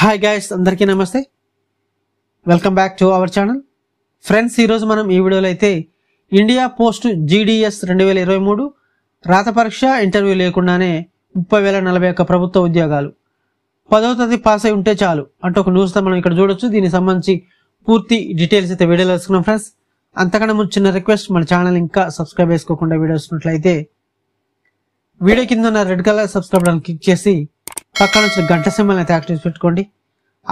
hi guys అందరికీ నమస్తే welcome back to our channel friends ఈరోజు మనం ఈ వీడియోలో అయితే ఇండియా పోస్ట్ జీడిఎస్ రెండు వేల ఇరవై మూడు రాత పరీక్ష ఇంటర్వ్యూ లేకుండానే ముప్పై వేల నలభై ఒక్క ప్రభుత్వ ఉద్యోగాలు పదవ తది పాస్ అయి ఉంటే చాలు అంటూ ఒక న్యూస్తో మనం ఇక్కడ చూడొచ్చు దీనికి సంబంధించి పూర్తి డీటెయిల్స్ అయితే వీడియోలో వేసుకున్నాం ఫ్రెండ్స్ అంతకన్నా ముందు చిన్న రిక్వెస్ట్ మన ఛానల్ ఇంకా సబ్స్క్రైబ్ చేసుకోకుండా వీడియో వస్తున్నట్లయితే వీడియో కింద ఉన్న red colour subscribe button click చేసి పక్కన నుంచి గంట సింబల్ని అయితే యాక్టివ్ పెట్టుకోండి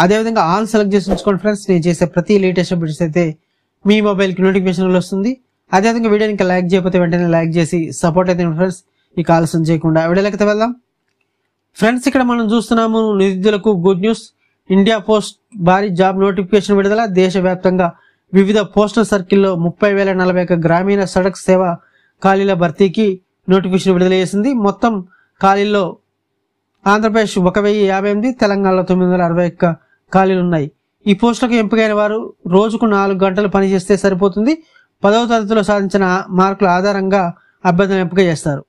అదేవిధంగా ఆల్ సెలెక్ట్ చేసి ఉంచుకోండి ఫ్రెండ్స్ నేను చేసే ప్రతి లేటెస్ట్ అప్డేట్స్ అయితే మీ మొబైల్కి నోటిఫికేషన్లు వస్తుంది అదేవిధంగా వీడియోని ఇంకా లైక్ చేయకపోతే వెంటనే లైక్ చేసి సపోర్ట్ అయితే ఫ్రెండ్స్ మీకు ఆలస్యం చేయకుండా వీడియోలకైతే వెళ్దాం ఫ్రెండ్స్ ఇక్కడ మనం చూస్తున్నాము నిరుద్యులకు గుడ్ న్యూస్ ఇండియా పోస్ట్ భారీ జాబ్ నోటిఫికేషన్ విడుదల దేశవ్యాప్తంగా వివిధ పోస్టల్ సర్కిల్లో ముప్పై వేల నలభై ఒక్క గ్రామీణ సడక్ సేవ ఖాళీల భర్తీకి నోటిఫికేషన్ విడుదల చేసింది మొత్తం ఖాళీల్లో ఆంధ్రప్రదేశ్ ఒక వెయ్యి యాభై ఎనిమిది తెలంగాణలో తొమ్మిది వందల అరవై ఒక్క ఖాళీలున్నాయి ఈ పోస్టులకు ఎంపికైన వారు రోజుకు నాలుగు గంటలు పనిచేస్తే సరిపోతుంది పదవ తరగతిలో సాధించిన మార్కుల ఆధారంగా అభ్యర్థులను ఎంపిక చేస్తారు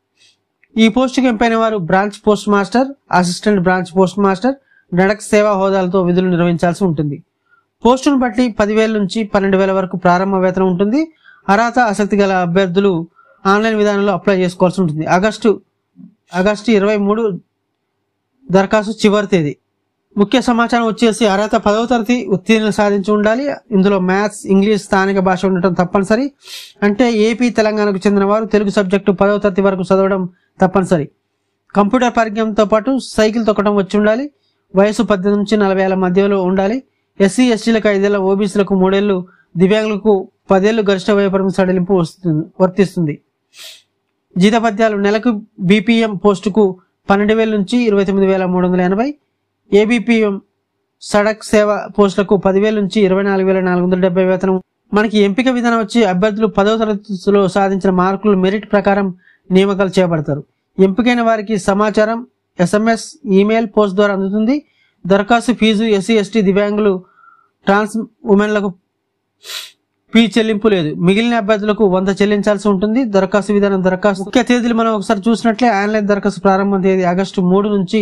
ఈ పోస్టుకు ఎంపైన వారు branch post master assistant branch post master నడక సేవా హోదాలతో విధులు నిర్వహించాల్సి ఉంటుంది పోస్టును బట్టి పదివేల నుంచి పన్నెండు వేల వరకు ప్రారంభ వేతనం ఉంటుంది అర్హత ఆసక్తి గల అభ్యర్థులు ఆన్లైన్ విధానంలో అప్లై చేసుకోవాల్సి ఉంటుంది ఆగస్టు ఆగస్టు ఇరవై మూడు దరఖాస్తు చివరి తేదీ ముఖ్య సమాచారం వచ్చేసి అర్హత పదవ తరగతి ఉత్తీర్ణులు సాధించి ఉండాలి ఇందులో మ్యాథ్స్ ఇంగ్లీష్ స్థానిక భాష ఉండటం తప్పనిసరి అంటే ఏపీ తెలంగాణకు చెందిన వారు తెలుగు సబ్జెక్టు పదవ తరగతి వరకు చదవడం తప్పనిసరి కంప్యూటర్ పరిజ్ఞానంతో పాటు సైకిల్ తొక్కడం వచ్చి ఉండాలి వయసు పద్దెనిమిది నుంచి నలభై ఏళ్ళ మధ్యలో ఉండాలి ఎస్సీ ఎస్టీలకు ఐదేళ్ల ఓబీసీలకు మూడేళ్లు దివ్యాంగులకు పదేళ్లు గరిష్ట వయోపరిమితి సడలింపు వస్తుంది వర్తిస్తుంది జీతపద్యాలు నెలకు బీపీఎం పోస్టుకు పన్నెండు వేల నుంచి ఇరవై తొమ్మిది వేల మూడు వందల ఎనభై ఏబిపిఎం సడక్ సేవ పోస్టులకు పదివేల నుంచి ఇరవై నాలుగు వేల నాలుగు వందల డెబ్బై వేతనం మనకి ఎంపిక విధానం వచ్చి అభ్యర్థులు పదవ తరగతిలో సాధించిన మార్కులు మెరిట్ ప్రకారం నియామకాలు చేపడతారు ఎంపికైన వారికి సమాచారం ఎస్ఎంఎస్ ఈమెయిల్ పోస్ట్ ద్వారా అందుతుంది దరఖాస్తు ఫీజు ఎస్సీ ఎస్టీ దివ్యాంగులు ట్రాన్స్ ఉమెన్లకు ఫీ చెల్లింపు లేదు మిగిలిన అభ్యర్థులకు వంద చెల్లించాల్సి ఉంటుంది దరఖాస్తు విధానం దరఖాస్తు ముఖ్య తేదీలు మనం ఒకసారి చూసినట్లే ఆన్లైన్ దరఖాస్తు ప్రారంభం తేదీ ఆగస్టు మూడు నుంచి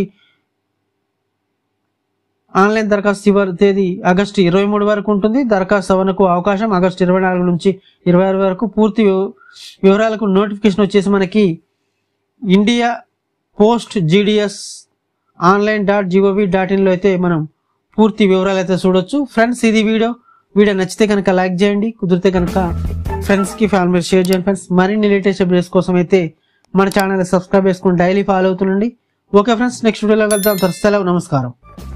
ఆన్లైన్ దరఖాస్తు చివరి తేదీ ఆగస్టు ఇరవై మూడు వరకు ఉంటుంది దరఖాస్తు అవనకు అవకాశం ఆగస్టు ఇరవై నాలుగు నుంచి ఇరవై ఆరు వరకు పూర్తి వివరాలకు నోటిఫికేషన్ వచ్చేసి మనకి India post G D S online dot G O V dot ఇన్లో అయితే మనం పూర్తి వివరాలు అయితే చూడొచ్చు ఫ్రెండ్స్ ఇది వీడియో వీడియో నచ్చితే కనుక లైక్ చేయండి కుదిరితే కనుక ఫ్రెండ్స్కి ఫ్యామిలీ షేర్ చేయండి ఫ్రెండ్స్ మరిన్ని లేటెస్ట్ అప్డేట్స్ కోసం అయితే మన ఛానల్ సబ్స్క్రైబ్ చేసుకుని డైలీ ఫాలో అవుతుండండి ఓకే ఫ్రెండ్స్ నెక్స్ట్ వీడియోలో వెళ్దాం తర్వాత నమస్కారం